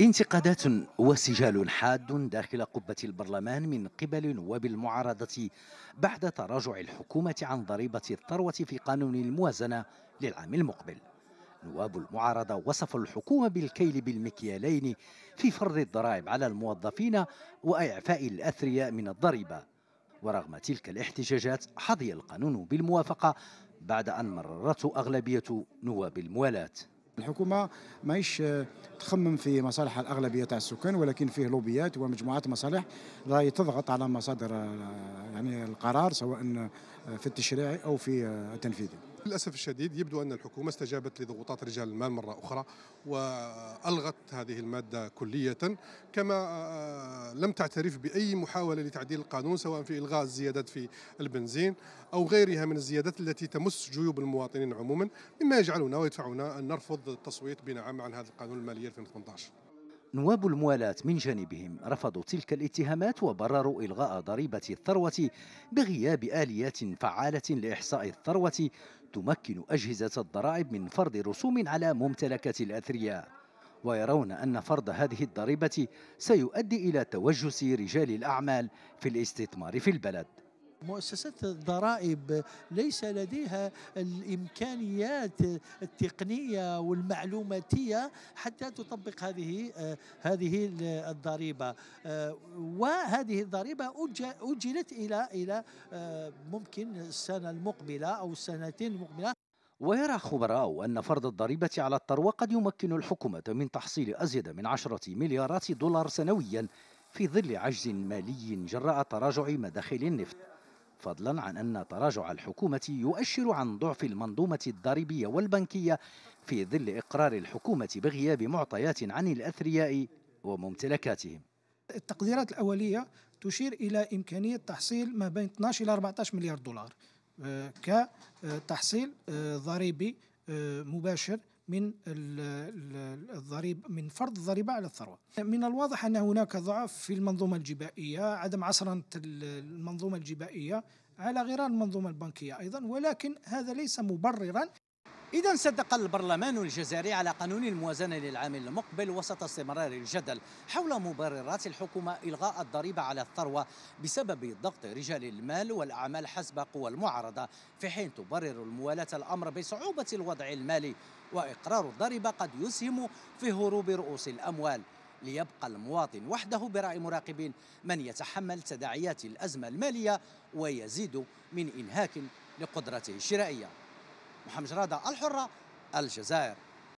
انتقادات وسجال حاد داخل قبة البرلمان من قبل نواب المعارضة بعد تراجع الحكومة عن ضريبة الثروة في قانون الموازنة للعام المقبل نواب المعارضة وصفوا الحكومة بالكيل بالمكيالين في فرض الضرائب على الموظفين وإعفاء الأثرياء من الضريبة ورغم تلك الاحتجاجات حظي القانون بالموافقة بعد أن مررته أغلبية نواب الموالاة الحكومه ماهيش آه، تخمم في مصالح الاغلبيه تاع السكان ولكن فيه لوبيات ومجموعات مصالح راهي تضغط على مصادر آه، يعني القرار سواء آه، في التشريعي او في التنفيذي للأسف الشديد يبدو أن الحكومة استجابت لضغوطات رجال المال مرة أخرى وألغت هذه المادة كلية كما آه، آه، لم تعترف بأي محاولة لتعديل القانون سواء في إلغاء الزيادات في البنزين أو غيرها من الزيادات التي تمس جيوب المواطنين عموما مما يجعلنا ويدفعنا أن نرفض التصويت بنعم عن هذا القانون المالية 2018 نواب الموالاة من جانبهم رفضوا تلك الاتهامات وبرروا إلغاء ضريبة الثروة بغياب آليات فعالة لإحصاء الثروة تمكن أجهزة الضرائب من فرض رسوم على ممتلكات الأثرياء ويرون أن فرض هذه الضريبة سيؤدي إلى توجس رجال الأعمال في الاستثمار في البلد مؤسسات الضرائب ليس لديها الامكانيات التقنيه والمعلوماتيه حتى تطبق هذه هذه الضريبه وهذه الضريبه اجلت الى الى ممكن السنه المقبله او السنتين المقبله ويرى خبراء أن فرض الضريبة على الثروة قد يمكن الحكومة من تحصيل أزيد من 10 مليارات دولار سنويا في ظل عجز مالي جراء تراجع مداخل النفط فضلا عن أن تراجع الحكومة يؤشر عن ضعف المنظومة الضريبية والبنكية في ظل إقرار الحكومة بغياب معطيات عن الأثرياء وممتلكاتهم التقديرات الأولية تشير إلى إمكانية تحصيل ما بين 12 إلى 14 مليار دولار آه، كتحصيل آه، ضريبي آه، مباشر من الضريب من فرض الضريبة على الثروة من الواضح أن هناك ضعف في المنظومة الجبائية عدم عصرنة المنظومة الجبائية على غرار المنظومة البنكية أيضا ولكن هذا ليس مبررا إذا صدق البرلمان الجزائري على قانون الموازنة للعام المقبل وسط استمرار الجدل حول مبررات الحكومة إلغاء الضريبة على الثروة بسبب ضغط رجال المال والأعمال حسب قوى المعارضة في حين تبرر الموالاة الأمر بصعوبة الوضع المالي وإقرار الضريبة قد يسهم في هروب رؤوس الأموال ليبقى المواطن وحده برأي مراقبين من يتحمل تداعيات الأزمة المالية ويزيد من إنهاك لقدرته الشرائية محمد رضا الحرة الجزائر